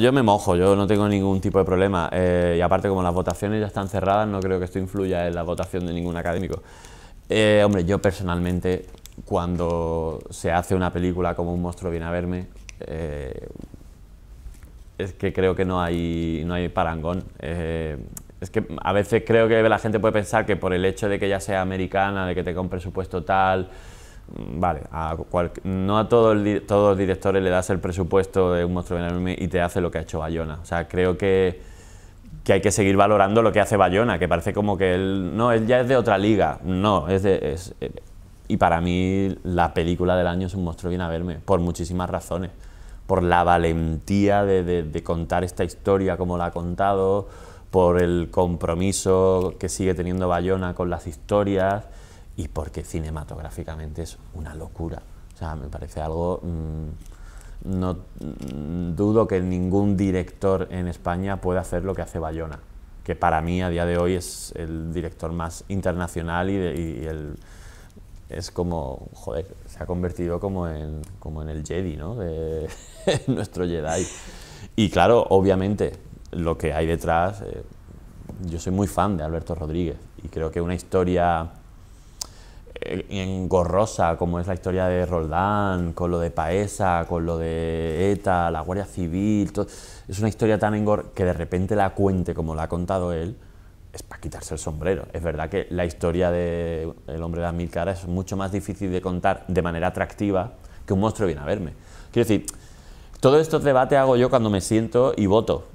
Yo me mojo, yo no tengo ningún tipo de problema eh, y aparte como las votaciones ya están cerradas no creo que esto influya en la votación de ningún académico. Eh, hombre, yo personalmente cuando se hace una película como Un monstruo viene a verme, eh, es que creo que no hay, no hay parangón. es que a veces creo que la gente puede pensar que por el hecho de que ya sea americana, de que tenga un presupuesto tal, vale, no a todos todos los directores le das el presupuesto de un monstruo verme y te hace lo que ha hecho Bayona. O sea, creo que, hay que seguir valorando lo que hace Bayona, que parece como que él, no, él ya es de otra liga. No, es eh, y para mí la película del año es un monstruo bien a verme, por muchísimas razones. Por la valentía de contar esta historia como la ha contado, por el compromiso que sigue teniendo Bayona con las historias y porque cinematográficamente es una locura. O sea, me parece algo... Mm, no mm, dudo que ningún director en España pueda hacer lo que hace Bayona, que para mí a día de hoy es el director más internacional y, el, es como, joder, se ha convertido como en, como en el Jedi, ¿no? De nuestro Jedi. Y claro, obviamente, lo que hay detrás, eh, yo soy muy fan de Alberto Rodríguez y creo que una historia engorrosa como es la historia de Roldán, con lo de Paesa, con lo de ETA, la Guardia Civil, es una historia tan engor que de repente la cuente como la ha contado él, es para quitarse el sombrero. Es verdad que la historia de El hombre de las mil caras es mucho más difícil de contar de manera atractiva que un monstruo bien a verme. Quiero decir, todo esto debate hago yo cuando me siento y voto.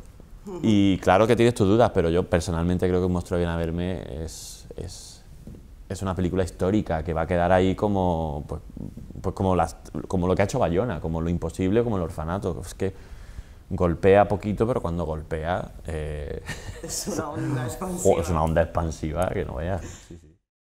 Y claro que tienes tus dudas, pero yo personalmente creo que un monstruo viene a verme es es una película histórica que va a quedar ahí como, pues, pues, como, las, como lo que ha hecho Bayona, como lo imposible, como el orfanato. Es que golpea poquito, pero cuando golpea... Eh, es una onda expansiva. es una onda expansiva que no veas.